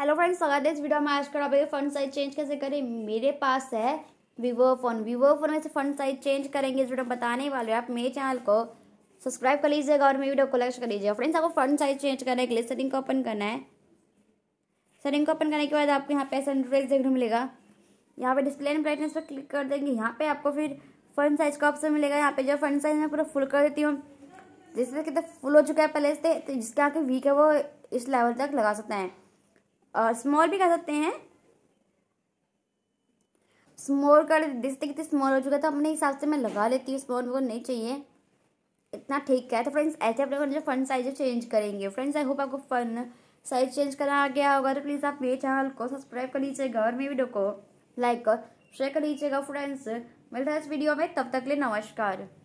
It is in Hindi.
हेलो फ्रेंड्स स्वागत है इस वीडियो में आज कर आप फंड साइज चेंज कैसे करें मेरे पास है वीवो फोन वीवो फोन में से फंड साइज चेंज करेंगे इस वीडियो में बताने वाले हैं आप मेरे चैनल को सब्सक्राइब कर लीजिएगा और मेरी वीडियो को लाइक कर लीजिएगा फ्रेंड्स आपको फंड साइज चेंज करने के लिए सेटिंग को ओपन करना है सेटिंग को ओपन करने के बाद आपको यहाँ पे ऐसा इंटरफेस देखने मिलेगा यहाँ पे डिस्प्ले एंड ब्राइटनेस पर क्लिक कर देंगे यहाँ पे आपको फिर फंड साइज का ऑप्शन मिलेगा यहाँ पे जो फंड साइज मैं पूरा फुल कर देती हूँ जिससे कितना फुल हो चुका है पहले से तो जिसके आके वीक है वो इस लेवल तक लगा सकते हैं स्मॉल भी कह सकते हैं स्मॉल कर देखते कितने स्मॉल हो चुका था तो अपने हिसाब से मैं लगा लेती हूँ स्मॉल मेरे को नहीं चाहिए इतना ठीक है तो फ्रेंड्स ऐसे अपने को फंड साइज चेंज करेंगे फ्रेंड्स आई होप आपको फन साइज चेंज करना आ गया होगा तो प्लीज़ आप मेरे चैनल को सब्सक्राइब कर लीजिएगा और मेरी वीडियो को लाइक और शेयर कर लीजिएगा फ्रेंड्स मिलता है इस वीडियो में तब तक ले नमस्कार